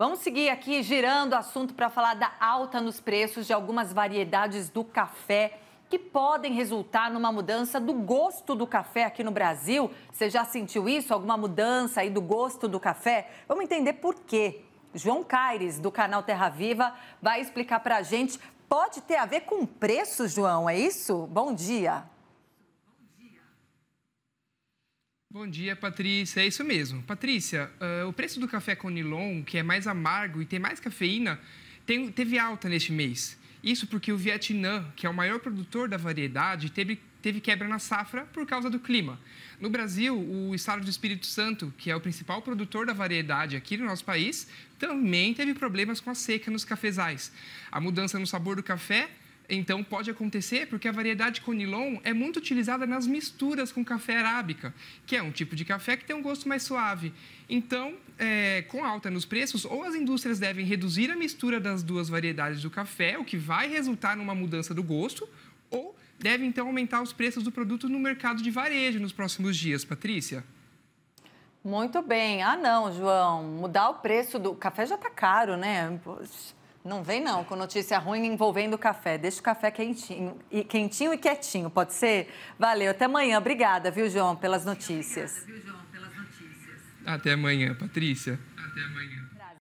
Vamos seguir aqui girando o assunto para falar da alta nos preços de algumas variedades do café que podem resultar numa mudança do gosto do café aqui no Brasil. Você já sentiu isso? Alguma mudança aí do gosto do café? Vamos entender por quê. João Caires, do canal Terra Viva, vai explicar para a gente. Pode ter a ver com preço, João, é isso? Bom dia. Bom dia, Patrícia. É isso mesmo. Patrícia, uh, o preço do café com nilon, que é mais amargo e tem mais cafeína, tem, teve alta neste mês. Isso porque o Vietnã, que é o maior produtor da variedade, teve, teve quebra na safra por causa do clima. No Brasil, o estado do Espírito Santo, que é o principal produtor da variedade aqui no nosso país, também teve problemas com a seca nos cafezais. A mudança no sabor do café então pode acontecer porque a variedade Conilon é muito utilizada nas misturas com café arábica, que é um tipo de café que tem um gosto mais suave. Então, é, com alta nos preços, ou as indústrias devem reduzir a mistura das duas variedades do café, o que vai resultar numa mudança do gosto, ou devem então aumentar os preços do produto no mercado de varejo nos próximos dias, Patrícia. Muito bem. Ah, não, João. Mudar o preço do café já está caro, né? Poxa. Não vem não, com notícia ruim envolvendo café. Deixa o café quentinho e, quentinho e quietinho, pode ser? Valeu, até amanhã. Obrigada, viu, João, pelas notícias. Obrigada, viu, João, pelas notícias. Até amanhã, Patrícia. Até amanhã.